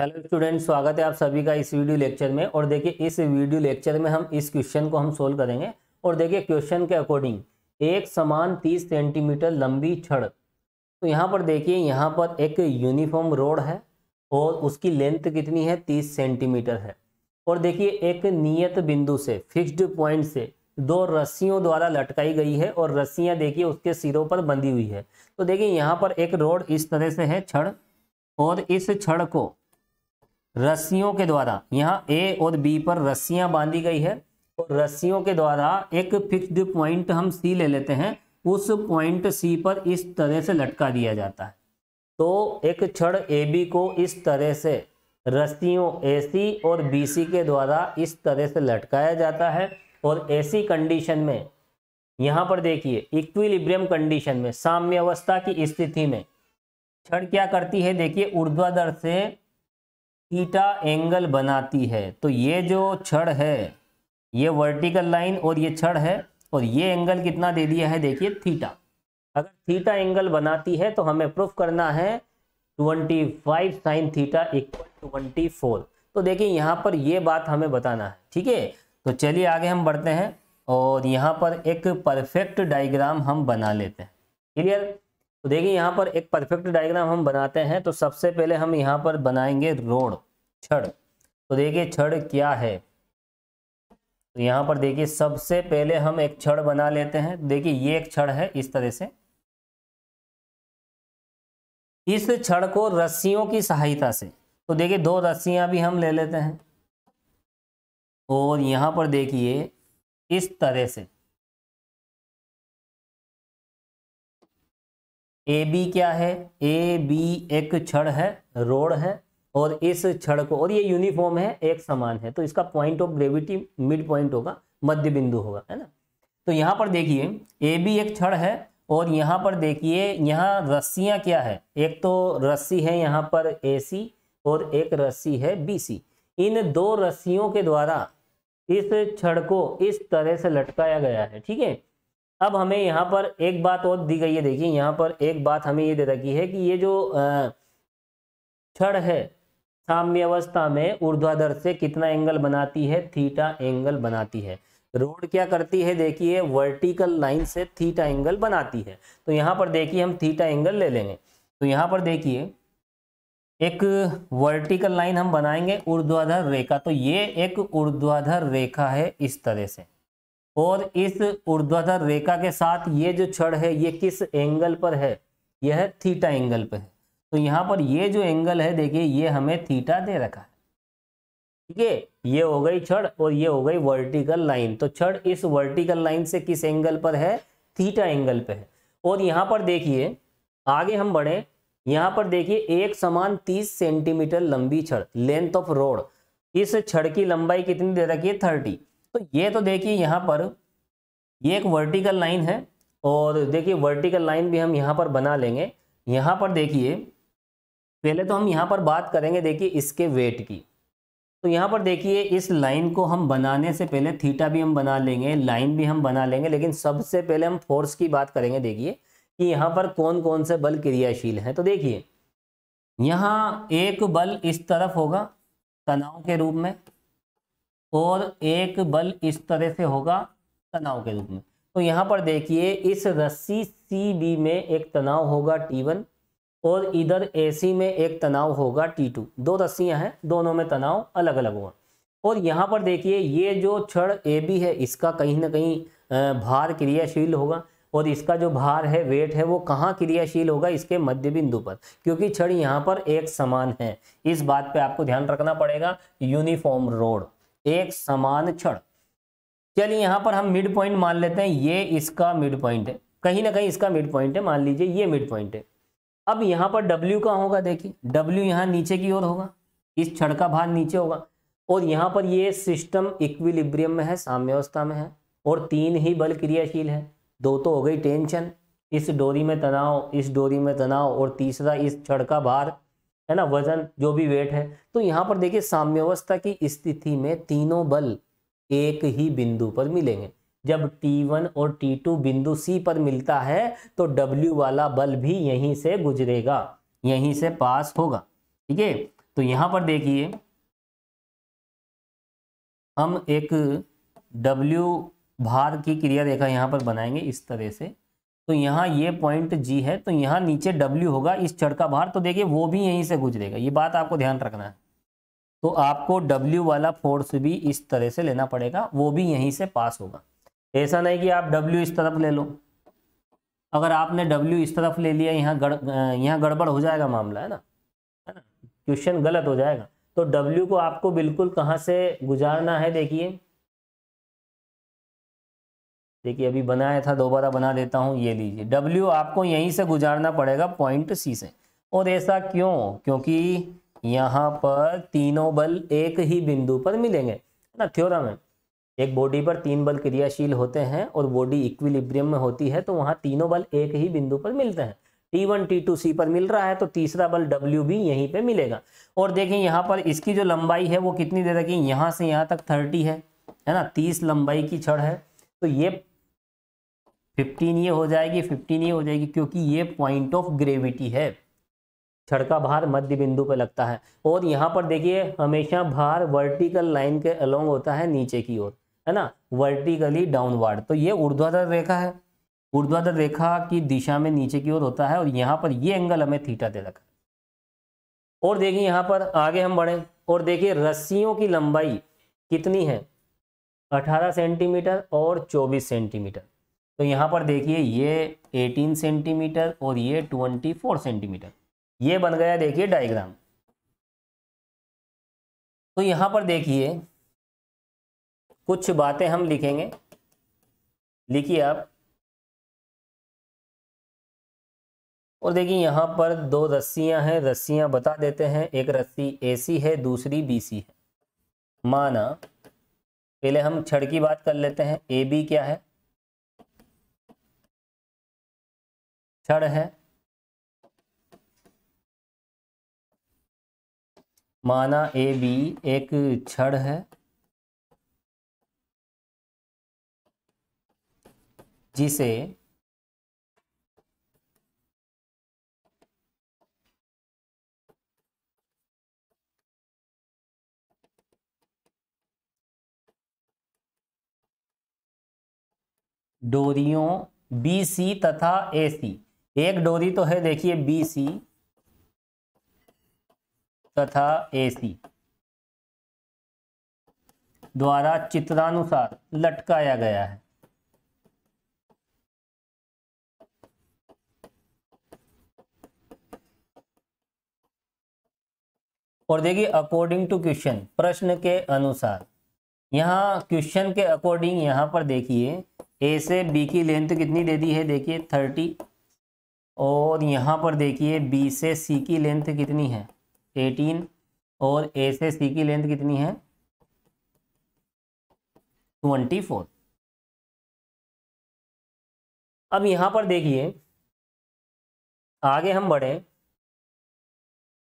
hello student स्वागत है आप सभी का इस वीडियो लेक्चर में और देखिए इस वीडियो लेक्चर में हम इस क्वेश्चन को हम सोल्व करेंगे और देखिए क्वेश्चन के अकॉर्डिंग एक समान तीस सेंटीमीटर लंबी छड़ तो यहाँ पर देखिए यहाँ पर एक यूनिफॉर्म रोड है और उसकी लेंथ कितनी है तीस सेंटीमीटर है और देखिए एक नियत बिंदु से फिक्स्ड पॉइंट से दो रस्सियों द्वारा लटकाई गई है और रस्सियाँ देखिए उसके सिरों पर बंधी हुई है तो देखिए यहाँ पर एक रोड इस तरह से है छड़ और इस छड़ को रस्सियों के द्वारा यहाँ ए और बी पर रस्सियां बांधी गई है और रस्सियों के द्वारा एक फिक्स्ड पॉइंट हम सी ले लेते हैं उस पॉइंट सी पर इस तरह से लटका दिया जाता है तो एक छड़ ए बी को इस तरह से रस्सियों ए सी और बी सी के द्वारा इस तरह से लटकाया जाता है और ऐसी कंडीशन में यहाँ पर देखिए इक्विलिब्रियम कंडीशन में साम्य अवस्था की स्थिति में छड़ क्या करती है देखिए ऊर्ध्वाधर से थीटा एंगल बनाती है तो ये जो छड़ है ये वर्टिकल लाइन और ये छड़ है और ये एंगल कितना दे दिया है देखिए थीटा अगर थीटा एंगल बनाती है तो हमें प्रूफ करना है 25 five sine theta equal twenty four तो देखिए यहाँ पर ये बात हमें बताना है ठीक है तो चलिए आगे हम बढ़ते हैं और यहाँ पर एक परफेक्ट डायग्राम हम बना लेते हैं क्लियर तो देखिए यहाँ पर एक परफेक्ट डायग्राम हम बनाते हैं तो सबसे पहले हम यहाँ पर बनाएंगे रोड छड़ तो देखिए छड़ क्या है तो यहाँ पर देखिए सबसे पहले हम एक छड़ बना लेते हैं देखिए ये एक छड़ है इस तरह से इस छड़ को रस्सियों की सहायता से तो देखिए दो रस्सियां भी हम ले लेते हैं और यहां पर देखिए इस तरह से ए बी क्या है ए बी एक छड़ है रोड है और इस छड़ को और ये यूनिफॉर्म है एक समान है तो इसका point of gravity mid point होगा मध्य बिंदु होगा है ना तो यहाँ पर देखिए ए भी एक छड़ है और यहाँ पर देखिए यहाँ रस्सियाँ क्या है एक तो रस्सी है यहाँ पर ए सी और एक रस्सी है बी सी इन दो रस्सियों के द्वारा इस छड़ को इस तरह से लटकाया गया है ठीक है अब हमें यहाँ पर एक बात और दी गई है देखिए यहाँ पर एक बात हमें ये दे रखी है कि ये जो छड़ है साम्य अवस्था में ऊर्ध्वाधर से कितना एंगल बनाती है थीटा एंगल बनाती है रोड क्या करती है देखिए वर्टिकल लाइन से थीटा एंगल बनाती है तो यहाँ पर देखिए हम थीटा एंगल ले लेंगे तो यहाँ पर देखिए एक वर्टिकल लाइन हम बनाएंगे ऊर्ध्वाधर रेखा तो ये एक ऊर्ध्वाधर रेखा है इस तरह से और इस ऊर्ध्वाधर रेखा के साथ ये जो छड़ है ये किस एंगल पर है यह थीटा एंगल पर है तो यहाँ पर ये जो एंगल है देखिए ये हमें थीटा दे रखा है ठीक है ये हो गई छड़ और ये हो गई वर्टिकल लाइन तो छड़ इस वर्टिकल लाइन से किस एंगल पर है थीटा एंगल पे है और यहाँ पर देखिए आगे हम बढ़े यहाँ पर देखिए एक समान तीस सेंटीमीटर लंबी छड़ लेंथ ऑफ रोड इस छड़ की लंबाई कितनी दे रखी है थर्टी तो ये तो देखिए यहाँ पर ये एक वर्टिकल लाइन है और देखिए वर्टिकल लाइन भी हम यहाँ पर बना लेंगे यहाँ पर देखिए पहले तो हम यहाँ पर बात करेंगे देखिए इसके वेट की तो यहाँ पर देखिए इस लाइन को हम बनाने से पहले थीटा भी हम बना लेंगे लाइन भी हम बना लेंगे लेकिन सबसे पहले हम फोर्स की बात करेंगे देखिए कि यहाँ पर कौन कौन से बल क्रियाशील हैं तो देखिए यहाँ एक बल इस तरफ होगा तनाव के रूप में और एक बल इस तरह से होगा तनाव के रूप में तो यहाँ पर देखिए इस रस्सी सी बी में एक तनाव होगा टी वन और इधर ए सी में एक तनाव होगा टी टू दो रस्सियां हैं दोनों में तनाव अलग अलग होगा और यहाँ पर देखिए ये जो छड़ ए बी है इसका कहीं ना कहीं भार क्रियाशील होगा और इसका जो भार है वेट है वो कहाँ क्रियाशील होगा इसके मध्य बिंदु पर क्योंकि छड़ यहाँ पर एक समान है इस बात पे आपको ध्यान रखना पड़ेगा यूनिफॉर्म रोड एक समान छड़ चलिए यहाँ पर हम मिड पॉइंट मान लेते हैं ये इसका मिड पॉइंट है कहीं ना कहीं इसका मिड पॉइंट है मान लीजिए ये मिड पॉइंट है अब यहाँ पर W का होगा देखिए W यहाँ नीचे की ओर होगा इस छड़ का भार नीचे होगा और यहाँ पर ये सिस्टम इक्विलिब्रियम में है साम्यवस्था में है और तीन ही बल क्रियाशील है दो तो हो गई टेंशन इस डोरी में तनाव इस डोरी में तनाव और तीसरा इस छड़ का भार है ना वजन जो भी वेट है तो यहाँ पर देखिए साम्यवस्था की स्थिति में तीनों बल एक ही बिंदु पर मिलेंगे जब T1 और T2 बिंदु C पर मिलता है तो W वाला बल भी यहीं से गुजरेगा यहीं से पास होगा ठीक है तो यहां पर देखिए हम एक W भार की क्रिया रेखा यहां पर बनाएंगे इस तरह से तो यहाँ ये पॉइंट जी है तो यहाँ नीचे W होगा इस चढ़ का भार तो देखिए वो भी यहीं से गुजरेगा ये बात आपको ध्यान रखना है तो आपको W वाला फोर्स भी इस तरह से लेना पड़ेगा वो भी यहीं से पास होगा ऐसा नहीं कि आप डब्ल्यू इस तरफ ले लो अगर आपने डब्ल्यू इस तरफ ले लिया यहाँ गड़ यहाँ गड़बड़ हो जाएगा मामला है ना है ना क्वेश्चन गलत हो जाएगा तो डब्ल्यू को आपको बिल्कुल कहाँ से गुजारना है देखिए देखिए अभी बनाया था दोबारा बना देता हूँ ये लीजिए डब्ल्यू आपको यहीं से गुजारना पड़ेगा पॉइंट सी से और ऐसा क्यों क्योंकि यहाँ पर तीनों बल एक ही बिंदु पर मिलेंगे ना थ्योरम है एक बॉडी पर तीन बल क्रियाशील होते हैं और बॉडी इक्विलिब्रियम में होती है तो वहाँ तीनों बल एक ही बिंदु पर मिलते हैं T one T two C पर मिल रहा है तो तीसरा बल डब्ल्यू भी यहीं पे मिलेगा और देखें यहाँ पर इसकी जो लंबाई है वो कितनी दे रखी यहाँ से यहाँ तक थर्टी है है ना तीस लंबाई की छड़ है तो ये फिफ्टीन ये हो जाएगी फिफ्टीन ये हो जाएगी क्योंकि ये पॉइंट ऑफ ग्रेविटी है छड़ का भार मध्य बिंदु पर लगता है और यहाँ पर देखिए हमेशा भार वर्टिकल लाइन के अलोंग होता है नीचे की ओर है ना वर्टिकली डाउनवर्ड तो ये ऊर्ध्वाधर रेखा है ऊर्ध्वाधर रेखा की दिशा में नीचे की ओर होता है और यहाँ पर ये एंगल हमें थीटा दे रखा है और देखिए यहाँ पर आगे हम बढ़े और देखिए रस्सियों की लंबाई कितनी है 18 सेंटीमीटर और 24 सेंटीमीटर तो यहाँ पर देखिए ये 18 सेंटीमीटर और ये 24 सेंटीमीटर ये बन गया देखिए डायग्राम तो यहाँ पर देखिए कुछ बातें हम लिखेंगे लिखिए आप और देखिए यहाँ पर दो रस्सियाँ हैं रस्सियाँ बता देते हैं एक रस्सी एसी है दूसरी बीसी है माना पहले हम छड़ की बात कर लेते हैं ए बी क्या है छड़ है माना ए बी एक छड़ है जिसे डोरियों बी सी तथा ए सी एक डोरी तो है देखिए बी सी तथा ए सी द्वारा चित्रानुसार लटकाया गया है और देखिए अकॉर्डिंग टू क्वेश्चन प्रश्न के अनुसार यहाँ क्वेश्चन के अकॉर्डिंग यहाँ पर देखिए ए से बी की लेंथ कितनी दे दी है देखिए थर्टी और यहाँ पर देखिए बी से सी की लेंथ कितनी है एटीन और ए से सी की लेंथ कितनी है ट्वेंटी फोर अब यहाँ पर देखिए आगे हम बढ़े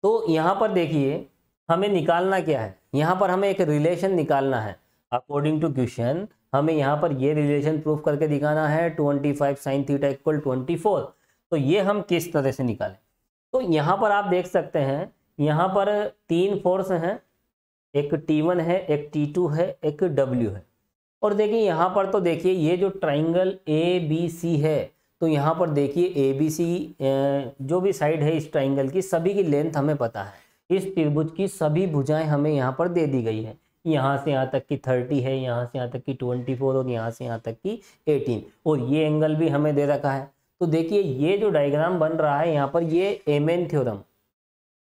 तो यहाँ पर देखिए हमें निकालना क्या है यहाँ पर हमें एक रिलेशन निकालना है अकॉर्डिंग टू क्वेश्चन हमें यहाँ पर ये रिलेशन प्रूफ करके दिखाना है twenty five sine theta equal twenty four तो ये हम किस तरह से निकालें तो यहाँ पर आप देख सकते हैं यहाँ पर तीन फोर्स हैं एक टी वन है एक टी टू है एक डब्ल्यू है और देखिए यहाँ पर तो देखिए ये जो ट्राइंगल ए बी सी है तो यहाँ पर देखिए ए बी सी जो भी साइड है इस ट्राइंगल की सभी की लेंथ हमें पता है इस त्रिभुज की सभी भुजाएं हमें यहाँ पर दे दी गई है यहाँ से यहाँ तक की थर्टी है यहाँ से यहाँ तक की ट्वेंटी फोर और यहाँ से यहाँ तक की एटीन और ये एंगल भी हमें दे रखा है तो देखिए ये जो डायग्राम बन रहा है यहाँ पर ये M N theorem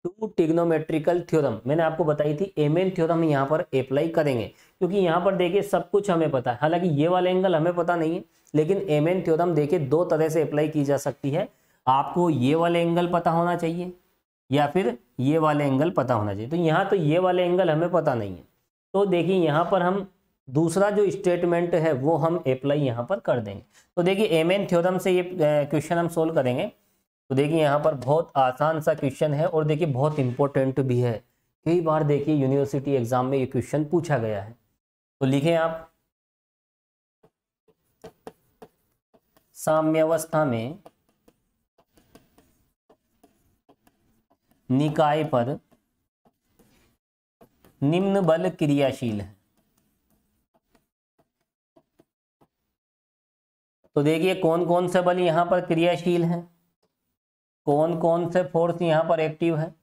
to trigonometrical theorem मैंने आपको बताई थी एम एन थ्योरम यहाँ पर अप्लाई करेंगे क्योंकि यहाँ पर देखिए सब कुछ हमें पता है हालांकि ये वाला एंगल हमें पता नहीं है लेकिन एम एन थ्योरम देखिए दो तरह से अप्लाई की जा सकती है आपको ये वाले एंगल पता होना चाहिए या फिर ये वाले एंगल पता होना चाहिए तो यहाँ तो ये वाले एंगल हमें पता नहीं है तो देखिए यहाँ पर हम दूसरा जो स्टेटमेंट है वो हम अप्लाई यहाँ पर कर देंगे तो देखिए एम एन थ्योरम से ये क्वेश्चन हम सोल्व करेंगे तो देखिए यहाँ पर बहुत आसान सा क्वेश्चन है और देखिए बहुत इंपॉर्टेंट भी है कई बार देखिए यूनिवर्सिटी एग्जाम में ये क्वेश्चन पूछा गया है तो लिखें आप साम्यवस्था में निकाय पर निम्न बल क्रियाशील है तो देखिए कौन कौन से बल यहां पर क्रियाशील हैं कौन कौन से फोर्स यहां पर एक्टिव है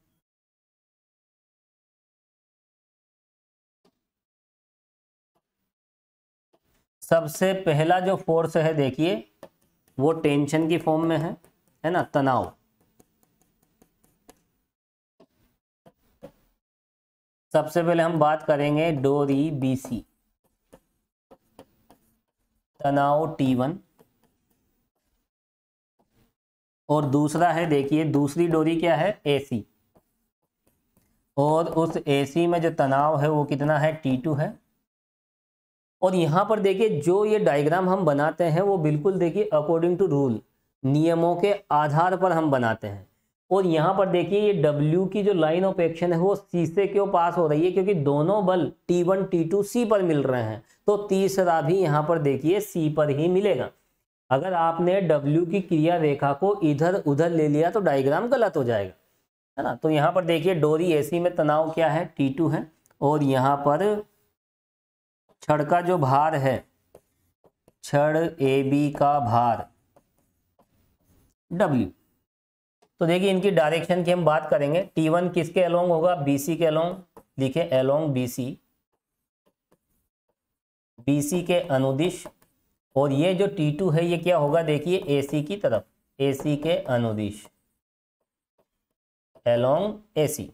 सबसे पहला जो फोर्स है देखिए वो टेंशन की फॉर्म में है है ना तनाव सबसे पहले हम बात करेंगे डोरी बीसी तनाव टी वन और दूसरा है देखिए दूसरी डोरी क्या है एसी और उस एसी में जो तनाव है वो कितना है टी टू है और यहाँ पर देखिए जो ये डायग्राम हम बनाते हैं वो बिल्कुल देखिए अकॉर्डिंग टू रूल नियमों के आधार पर हम बनाते हैं और यहाँ पर देखिए ये W की जो लाइन ऑफ एक्शन है वो C से क्यों पास हो रही है क्योंकि दोनों बल T1 T2 C पर मिल रहे हैं तो तीसरा भी यहाँ पर देखिए C पर ही मिलेगा अगर आपने W की क्रिया रेखा को इधर उधर ले लिया तो डायग्राम गलत हो जाएगा है ना तो यहाँ पर देखिए डोरी ए में तनाव क्या है टी है और यहाँ पर छड़ का जो भार है छड़ ए बी का भार डब्ल्यू तो देखिए इनकी डायरेक्शन की हम बात करेंगे टी वन किसके अलोंग होगा बी सी के अलोंग लिखे along B C B C के अनुदिश और ये जो टी टू है ये क्या होगा देखिए ए सी की तरफ ए सी के अनुदिश अलोंग ए सी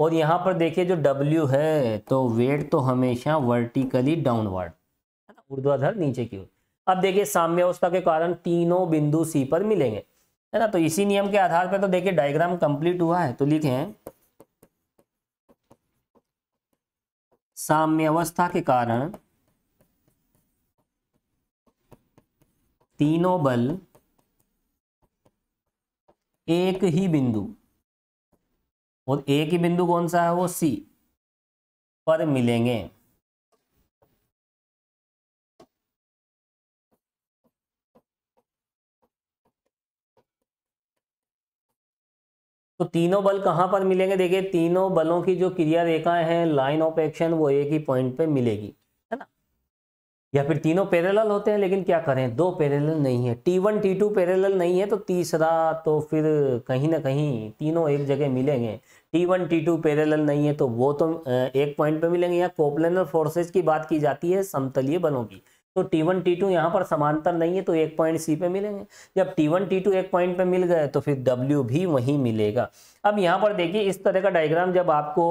और यहाँ पर देखिए जो डब्ल्यू है तो वेट तो हमेशा वर्टिकली डाउनवर्ड है ना ऊर्ध्वाधर नीचे की ओर अब देखिए साम्यावस्था के कारण तीनों बिंदु सी पर मिलेंगे है ना तो इसी नियम के आधार पर तो देखिए डायग्राम कंप्लीट हुआ है तो लिखें साम्यवस्था के कारण तीनों बल एक ही बिंदु और ए की बिंदु कौन सा है वो सी पर मिलेंगे तो तीनों बल कहां पर मिलेंगे देखिए तीनों बलों की जो क्रिया रेखाएं हैं लाइन ऑफ एक्शन वो एक ही पॉइंट पे मिलेगी है ना या फिर तीनों पैरेलल होते हैं लेकिन क्या करें दो पैरेलल नहीं है T one T two parallel नहीं है तो तीसरा तो फिर कहीं ना कहीं तीनों एक जगह मिलेंगे T one T two parallel नहीं है तो वो तो एक पॉइंट पे मिलेंगे यहाँ कोप्लेनर फोर्सेज की बात की जाती है समतलीय बलों की तो टी वन टी टू यहाँ पर समांतर नहीं है तो एक पॉइंट सी पे मिलेंगे जब टी वन टी टू एक पॉइंट पे मिल गए तो फिर डब्ल्यू भी वहीं मिलेगा अब यहाँ पर देखिए इस तरह का डायग्राम जब आपको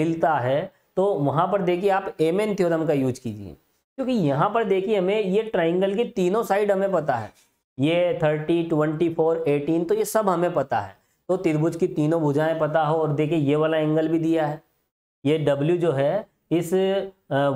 मिलता है तो वहाँ पर देखिए आप एम एन थ्योरम का यूज कीजिए क्योंकि यहाँ पर देखिए हमें ये ट्राइंगल की तीनों साइड हमें पता है ये थर्टी ट्वेंटी फोर एटीन तो ये सब हमें पता है तो त्रिभुज की तीनों भुजाएं पता हो और देखिए ये वाला एंगल भी दिया है ये डब्ल्यू जो है इस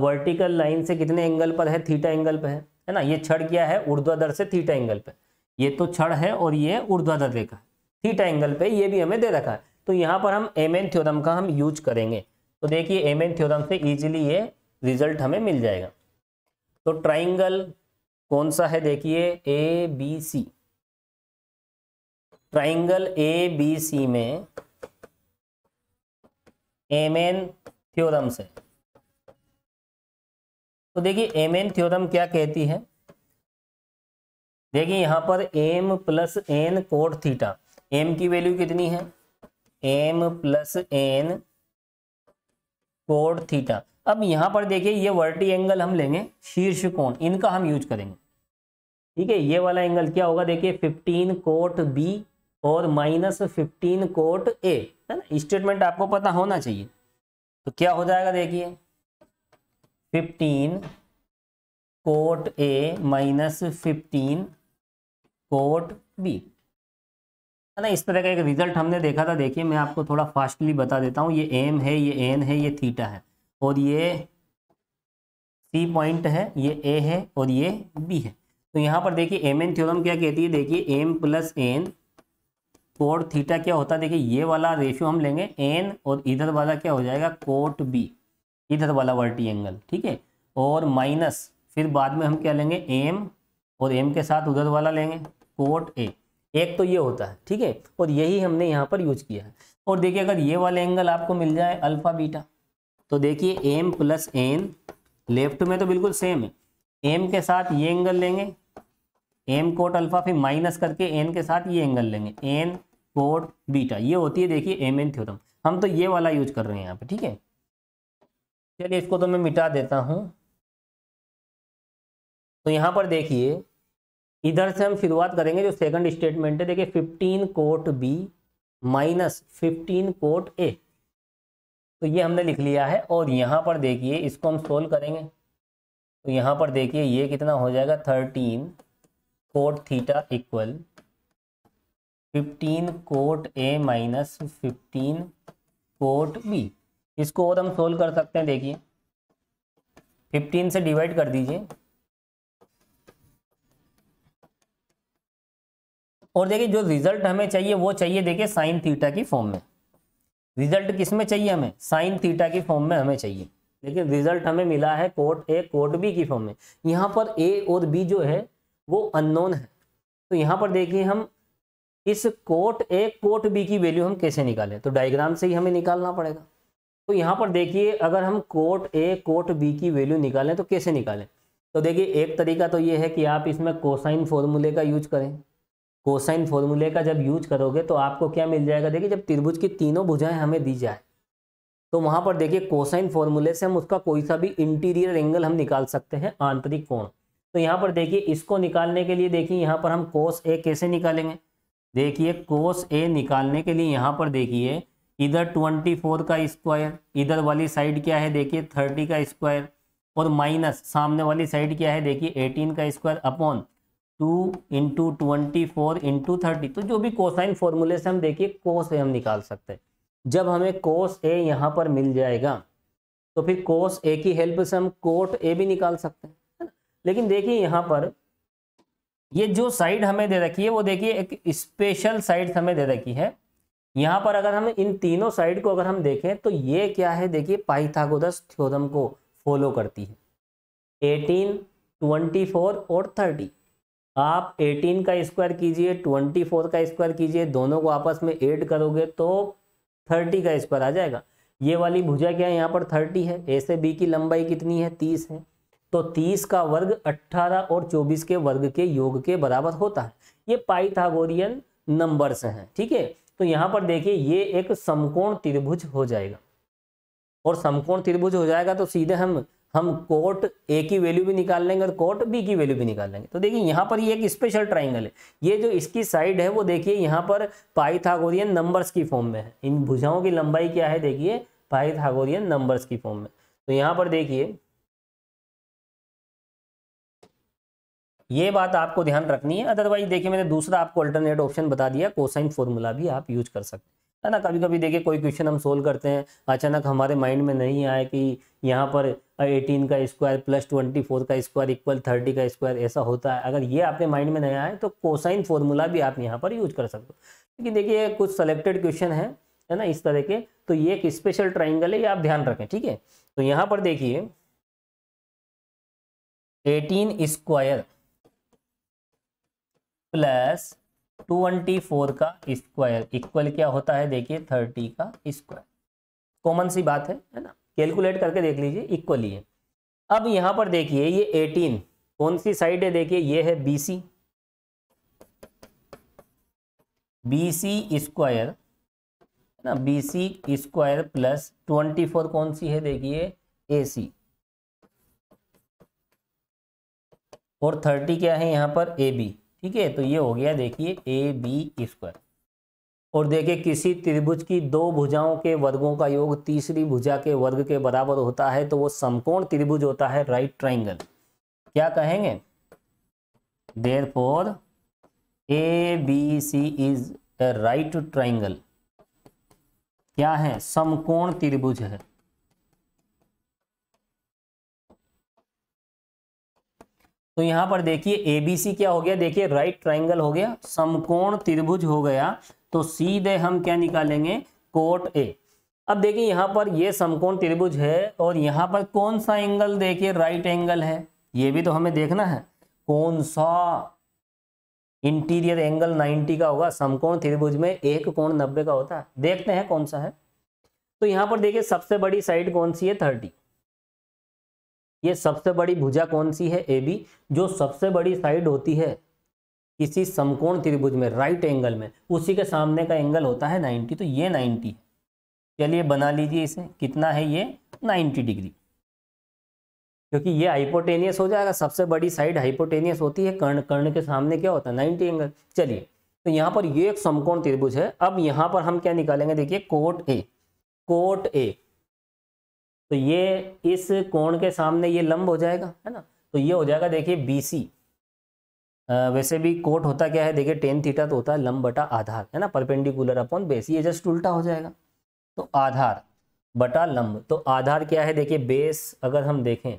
वर्टिकल लाइन से कितने एंगल पर है थीटा एंगल पर है है ना ये छड़ क्या है ऊर्ध्वाधर से थीटा एंगल पर ये तो छड़ है और ये ऊर्ध्वाधर रेखा है थीटा एंगल पर ये भी हमें दे रखा है तो यहाँ पर हम एम एन थ्योरम का हम यूज करेंगे तो देखिए एम एन थ्योरम से ईजिली ये रिजल्ट हमें मिल जाएगा तो ट्राइंगल कौन सा है देखिए A B C triangle A B C में एम एन थ्योरम से तो देखिए एम एन थ्योरम क्या कहती है देखिए यहां पर M plus N cot theta M की वैल्यू कितनी है M plus N cot theta अब यहां पर देखिए ये वर्टी एंगल हम लेंगे शीर्ष कोण इनका हम यूज करेंगे ठीक है ये वाला एंगल क्या होगा देखिए 15 कोट बी और माइनस फिफ्टीन कोट ए है ना स्टेटमेंट आपको पता होना चाहिए तो क्या हो जाएगा देखिए fifteen cot A minus fifteen cot B है ना इस तरह का एक रिजल्ट हमने देखा था देखिए मैं आपको थोड़ा फास्टली बता देता हूँ ये एम है ये एन है ये थीटा है और ये सी पॉइंट है ये ए है और ये बी है तो यहाँ पर देखिए एम एन थ्योरम क्या कहती है देखिए M plus N cot theta क्या होता है देखिए ये वाला रेशियो हम लेंगे एन और इधर वाला क्या हो जाएगा कोट बी इधर वाला वर्टी एंगल ठीक है और माइनस फिर बाद में हम क्या लेंगे एम और एम के साथ उधर वाला लेंगे कोट ए एक तो ये होता है ठीक है और यही हमने यहाँ पर यूज किया है और देखिए अगर ये वाला एंगल आपको मिल जाए अल्फा बीटा तो देखिए एम प्लस एन लेफ्ट में तो बिल्कुल सेम है एम के साथ ये एंगल लेंगे एम कोट अल्फा फिर माइनस करके एन के साथ ये एंगल लेंगे एन कोड बीटा ये होती है देखिए एम एन थ्योरम हम तो ये वाला यूज कर रहे हैं यहाँ पे ठीक है चलिए इसको तो मैं मिटा देता हूँ तो यहाँ पर देखिए इधर से हम शुरुआत करेंगे जो सेकंड स्टेटमेंट है देखिए fifteen cot B minus fifteen cot A तो ये हमने लिख लिया है और यहाँ पर देखिए इसको हम सोल्व करेंगे तो यहाँ पर देखिए ये कितना हो जाएगा thirteen cot theta equal fifteen cot A minus fifteen cot B इसको और हम सोल्व कर सकते हैं देखिए फिफ्टीन से डिवाइड कर दीजिए और देखिए जो रिजल्ट हमें चाहिए वो चाहिए देखिए साइन थीटा की फॉर्म में रिजल्ट किस में चाहिए हमें साइन थीटा की फॉर्म में हमें चाहिए लेकिन रिजल्ट हमें मिला है कोट ए कोट बी की फॉर्म में यहाँ पर ए और बी जो है वो अननोन है तो यहाँ पर देखिए हम इस कोट ए कोट बी की वैल्यू हम कैसे निकालें तो डायग्राम से ही हमें निकालना पड़ेगा तो यहाँ पर देखिए अगर हम कोट ए कोट बी की वैल्यू निकालें तो कैसे निकालें तो देखिए एक तरीका तो ये है कि आप इसमें कोसाइन फॉर्मूले का यूज करें कोसाइन फॉर्मूले का जब यूज करोगे तो आपको क्या मिल जाएगा देखिए जब त्रिभुज की तीनों भुजाएं हमें दी जाए तो वहाँ पर देखिए कोसाइन फॉर्मूले से हम उसका कोई सा भी इंटीरियर एंगल हम निकाल सकते हैं आंतरिक कोण तो यहाँ पर देखिए इसको निकालने के लिए देखिए यहाँ पर हम कोस ए कैसे निकालेंगे देखिए कोस ए निकालने के लिए यहाँ पर देखिए इधर 24 का स्क्वायर इधर वाली साइड क्या है देखिए 30 का स्क्वायर और माइनस सामने वाली साइड क्या है देखिए 18 का square upon two into twenty four into thirty तो जो भी कोसाइन फॉर्मूले से हम देखिए कोस ए हम निकाल सकते हैं जब हमें कोस ए यहाँ पर मिल जाएगा तो फिर कोस ए की हेल्प से हम कोट ए भी निकाल सकते हैं लेकिन देखिए यहाँ पर ये जो साइड हमें दे रखी है वो देखिए एक स्पेशल साइड हमें दे रखी है यहाँ पर अगर हम इन तीनों साइड को अगर हम देखें तो ये क्या है देखिए पाइथागोरस थ्योरम को फॉलो करती है 18, 24 और 30 आप 18 का स्क्वायर कीजिए 24 का स्क्वायर कीजिए दोनों को आपस में ऐड करोगे तो 30 का स्क्वायर आ जाएगा ये वाली भुजा क्या है यहाँ पर 30 है ए से बी की लंबाई कितनी है 30 है तो 30 का वर्ग 18 और 24 के वर्ग के योग के बराबर होता है ये पाइथागोरियन नंबर्स हैं ठीक है तो यहाँ पर देखिए ये एक समकोण त्रिभुज हो जाएगा और समकोण त्रिभुज हो जाएगा तो सीधे हम हम कोट ए की वैल्यू भी निकाल लेंगे और कोट बी की वैल्यू भी निकाल लेंगे तो देखिए यहाँ पर ये एक स्पेशल ट्राइंगल है ये जो इसकी साइड है वो देखिए यहाँ पर पाइथागोरियन नंबर्स की फॉर्म में है इन भुजाओं की लंबाई क्या है देखिए पाइथागोरियन नंबर्स की फॉर्म में तो यहाँ पर देखिए ये बात आपको ध्यान रखनी है अदरवाइज देखिए मैंने दूसरा आपको अल्टरनेट ऑप्शन बता दिया कोसाइन फॉर्मूला भी आप यूज कर सकते हैं है ना कभी कभी देखिए कोई क्वेश्चन हम सोल्व करते हैं अचानक हमारे माइंड में नहीं आया कि यहाँ पर 18 का स्क्वायर प्लस 24 का स्क्वायर इक्वल 30 का स्क्वायर ऐसा होता है अगर ये आपके माइंड में नहीं आए तो कोसाइन फॉर्मूला भी आप यहाँ पर यूज कर सकते हो लेकिन देखिए कुछ सेलेक्टेड क्वेश्चन है है ना इस तरह के तो ये एक स्पेशल ट्राइंगल है ये आप ध्यान रखें ठीक है तो यहाँ पर देखिए eighteen square plus twenty four का स्क्वायर इक्वल क्या होता है देखिए थर्टी का स्क्वायर कॉमन सी बात है है ना कैलकुलेट करके देख लीजिए इक्वल ही है अब यहाँ पर देखिए ये एटीन कौन सी साइड है देखिए ये है B C B C square ना B C square plus twenty four कौन सी है देखिए ए सी और थर्टी क्या है यहाँ पर ए बी ठीक है तो ये हो गया देखिए ए बी स्क्वायर और देखिए किसी त्रिभुज की दो भुजाओं के वर्गों का योग तीसरी भुजा के वर्ग के बराबर होता है तो वो समकोण त्रिभुज होता है राइट ट्राइंगल क्या कहेंगे therefore A B C is a right triangle क्या है समकोण त्रिभुज है तो यहाँ पर देखिए एबीसी क्या हो गया देखिए राइट ट्राइंगल हो गया समकोण त्रिभुज हो गया तो सीधे हम क्या निकालेंगे कोट ए अब देखिए यहां पर ये समकोण त्रिभुज है और यहाँ पर कौन सा एंगल देखिए राइट एंगल है ये भी तो हमें देखना है कौन सा इंटीरियर एंगल 90 का होगा समकोण त्रिभुज में एक कोण 90 का होता है देखते हैं कौन सा है तो यहां पर देखिए सबसे बड़ी साइड कौन सी है ये सबसे बड़ी भुजा कौन सी है ए बी जो सबसे बड़ी साइड होती है किसी समकोण त्रिभुज में राइट एंगल में उसी के सामने का एंगल होता है 90 तो ये 90 चलिए बना लीजिए इसे कितना है ये 90 डिग्री क्योंकि ये हाइपोटेनियस हो जाएगा सबसे बड़ी साइड हाइपोटेनियस होती है कर्ण कर्ण के सामने क्या होता है नाइन्टी एंगल चलिए तो यहाँ पर ये एक समकोण त्रिभुज है अब यहाँ पर हम क्या निकालेंगे देखिए कोट ए कोट ए तो ये इस कोण के सामने ये लंब हो जाएगा है ना तो ये हो जाएगा देखिए बी सी वैसे भी कोट होता क्या है देखिए टेन थीटा तो होता है लंब बटा आधार है ना परपेंडिकुलर अपॉन बेस ये जस्ट उल्टा हो जाएगा तो आधार बटा लंब तो आधार क्या है देखिए बेस अगर हम देखें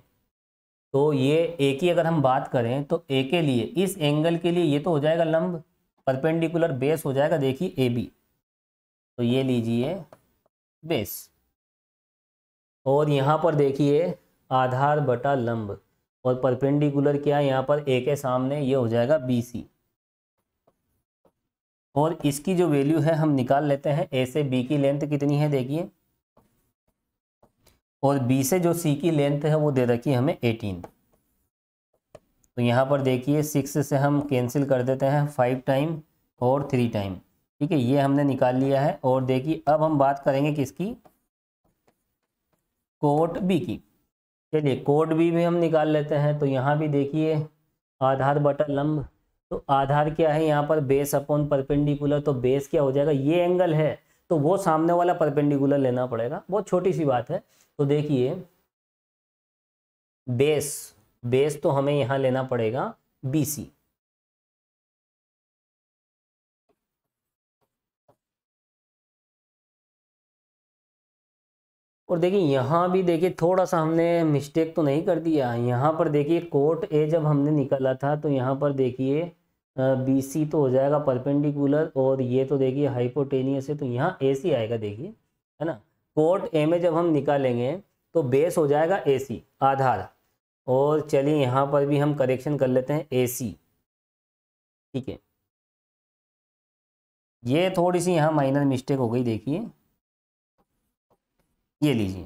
तो ये ए की अगर हम बात करें तो ए के लिए इस एंगल के लिए ये तो हो जाएगा लंब परपेंडिकुलर बेस हो जाएगा देखिए ए बी तो ये लीजिए बेस और यहाँ पर देखिए आधार बटा लंब और परपेंडिकुलर क्या है यहाँ पर ए के सामने ये हो जाएगा बी सी और इसकी जो वैल्यू है हम निकाल लेते हैं ए से बी की लेंथ कितनी है देखिए और बी से जो सी की लेंथ है वो दे रखी है हमें एटीन तो यहाँ पर देखिए सिक्स से हम कैंसिल कर देते हैं फाइव टाइम और थ्री टाइम ठीक है ये हमने निकाल लिया है और देखिए अब हम बात करेंगे किसकी कोट बी की चलिए कोट बी भी हम निकाल लेते हैं तो यहाँ भी देखिए आधार बटा लंब तो आधार क्या है यहाँ पर बेस अपॉन परपेंडिकुलर तो बेस क्या हो जाएगा ये एंगल है तो वो सामने वाला परपेंडिकुलर लेना पड़ेगा बहुत छोटी सी बात है तो देखिए बेस बेस तो हमें यहाँ लेना पड़ेगा बी सी और देखिए यहाँ भी देखिए थोड़ा सा हमने मिस्टेक तो नहीं कर दिया यहाँ पर देखिए कोट ए जब हमने निकाला था तो यहाँ पर देखिए बी सी तो हो जाएगा परपेंडिकुलर और ये तो देखिए हाइपोटेनियस है तो यहाँ ए सी आएगा देखिए है ना कोट ए में जब हम निकालेंगे तो बेस हो जाएगा ए सी आधार और चलिए यहाँ पर भी हम करेक्शन कर लेते हैं ए सी ठीक है ये थोड़ी सी यहाँ माइनर मिस्टेक हो गई देखिए ये लीजिए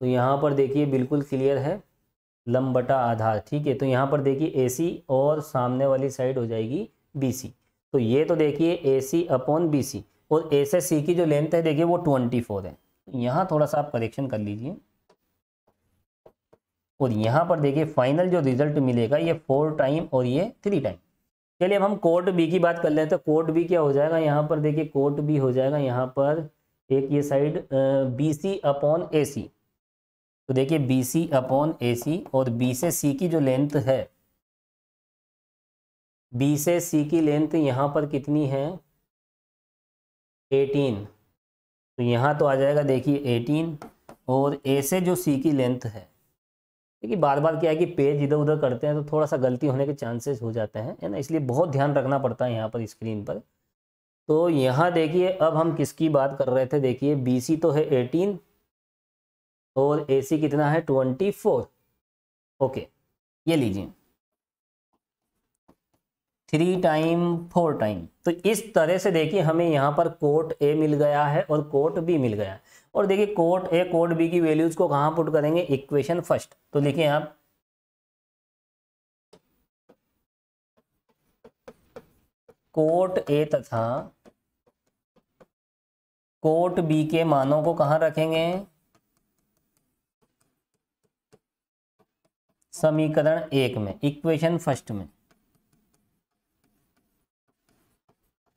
तो यहाँ पर देखिए बिल्कुल क्लियर है लम बटा आधार ठीक है तो यहाँ पर देखिए ए और सामने वाली साइड हो जाएगी बी तो ये तो देखिए ए सी अपॉन बी सी और ए से सी की जो लेंथ है देखिए वो ट्वेंटी फोर है तो यहाँ थोड़ा सा आप करेक्शन कर लीजिए और यहाँ पर देखिए फाइनल जो रिजल्ट मिलेगा ये फोर टाइम और ये थ्री टाइम चलिए अब हम कोर्ट बी की बात कर लेते हैं तो कोट बी क्या हो जाएगा यहाँ पर देखिए कोर्ट बी हो जाएगा यहाँ पर एक ये side B C upon A C तो देखिए बी सी अपॉन ए सी और बी से सी की जो लेंथ है बी से सी की लेंथ यहाँ पर कितनी है एटीन तो यहाँ तो आ जाएगा देखिए एटीन और ए से जो सी की लेंथ है क्योंकि बार बार क्या है कि पेज इधर उधर करते हैं तो थोड़ा सा गलती होने के चांसेस हो जाते हैं है ना इसलिए बहुत ध्यान रखना पड़ता है यहाँ पर स्क्रीन पर तो यहाँ देखिए अब हम किसकी बात कर रहे थे देखिए बी तो है एटीन और ए कितना है ट्वेंटी फोर ओके ये लीजिए थ्री टाइम फोर टाइम तो इस तरह से देखिए हमें यहाँ पर कोट ए मिल गया है और कोट बी मिल गया है और देखिए कोट ए कोट बी की वैल्यूज को कहां पुट करेंगे इक्वेशन फर्स्ट तो देखिए आप कोट ए तथा कोट बी के मानों को कहां रखेंगे समीकरण एक में इक्वेशन फर्स्ट में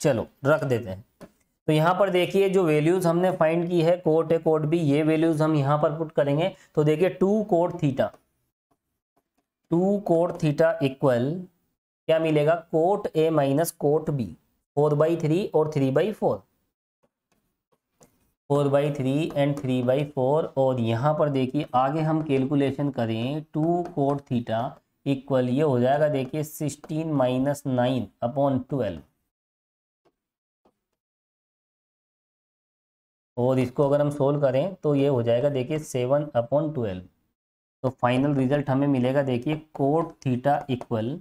चलो रख देते हैं तो यहाँ पर देखिए जो वैल्यूज़ हमने फाइंड की है कोट ए कोट बी ये वैल्यूज़ हम यहाँ पर पुट करेंगे तो देखिए two cot theta two cot theta equal क्या मिलेगा cot A minus cot B four by three और three by four four by three and three by four और यहाँ पर देखिए आगे हम कैलकुलेशन करें टू कोट थीटा इक्वल ये हो जाएगा देखिए sixteen minus nine upon twelve और इसको अगर हम सोल्व करें तो ये हो जाएगा देखिए सेवन अपॉन ट्वेल्व तो फाइनल रिजल्ट हमें मिलेगा देखिए cot theta equal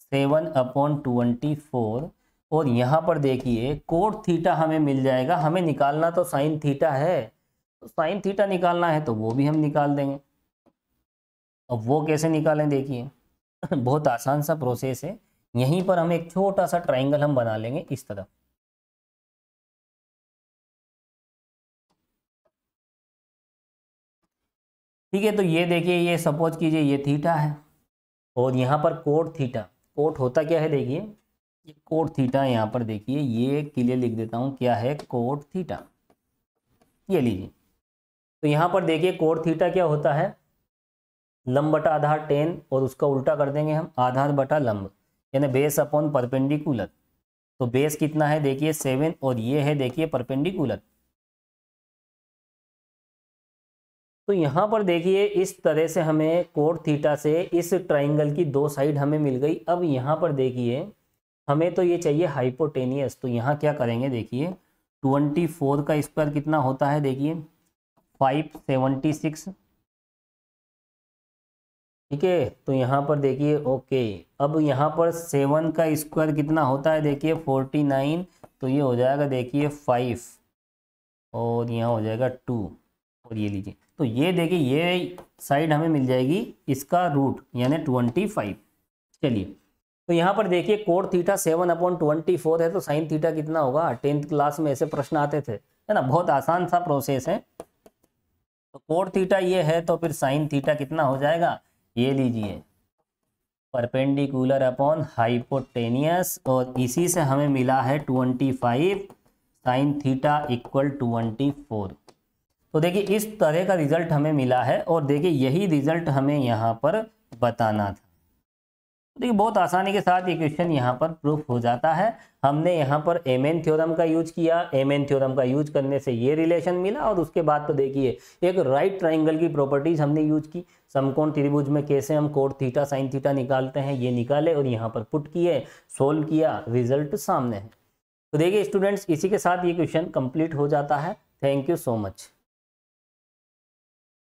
seven upon twenty four और यहाँ पर देखिए कोट थीटा हमें मिल जाएगा हमें निकालना तो साइन थीटा है तो साइन थीटा निकालना है तो वो भी हम निकाल देंगे अब वो कैसे निकालें देखिए बहुत आसान सा प्रोसेस है यहीं पर हम एक छोटा सा ट्राइंगल हम बना लेंगे इस तरफ ठीक है तो ये देखिए ये सपोज कीजिए ये थीटा है और यहाँ पर कोट थीटा कोट होता क्या है देखिए ये कोट थीटा यहाँ पर देखिए ये क्लियर लिख देता हूँ क्या है कोट थीटा ये लीजिए तो यहाँ पर देखिए कोट थीटा क्या होता है लंब बटा आधार टेन और उसका उल्टा कर देंगे हम आधार बटा लंब यानी बेस अपॉन परपेंडिकुलर तो बेस कितना है देखिए सेवन और ये है देखिए परपेंडिकुलर तो यहाँ पर देखिए इस तरह से हमें कोट थीटा से इस ट्राइंगल की दो साइड हमें मिल गई अब यहाँ पर देखिए हमें तो ये चाहिए हाइपोटेनियस तो यहाँ क्या करेंगे देखिए ट्वेंटी फोर का स्क्वायर कितना होता है देखिए फाइव सेवेंटी सिक्स ठीक है तो यहाँ पर देखिए ओके अब यहाँ पर सेवन का स्क्वायर कितना होता है देखिए फोर्टी नाइन तो ये हो जाएगा देखिए फाइव और यहाँ हो जाएगा टू और ये लीजिए तो ये देखिए ये साइड हमें मिल जाएगी इसका रूट यानी ट्वेंटी फाइव चलिए तो यहाँ पर देखिए cot theta seven upon twenty four है तो साइन थीटा कितना होगा टेंथ क्लास में ऐसे प्रश्न आते थे है ना बहुत आसान सा प्रोसेस है तो कोड थीटा ये है तो फिर साइन थीटा कितना हो जाएगा ये लीजिए परपेंडिकुलर अपॉन हाइपोटेनियस और इसी से हमें मिला है twenty five sine theta equal twenty four तो देखिए इस तरह का रिज़ल्ट हमें मिला है और देखिए यही रिज़ल्ट हमें यहाँ पर बताना था तो देखिए बहुत आसानी के साथ ये क्वेश्चन यहाँ पर प्रूफ हो जाता है हमने यहाँ पर एम एन थ्योरम का यूज किया एम एन थ्योरम का यूज करने से ये रिलेशन मिला और उसके बाद तो देखिए एक राइट ट्राइंगल की प्रॉपर्टीज हमने यूज की समकोण त्रिभुज में कैसे हम कोट थीटा साइन थीटा निकालते हैं ये निकाले और यहाँ पर पुट किए सोल्व किया रिजल्ट सामने है तो देखिए स्टूडेंट्स इसी के साथ ये क्वेश्चन कंप्लीट हो जाता है थैंक यू सो मच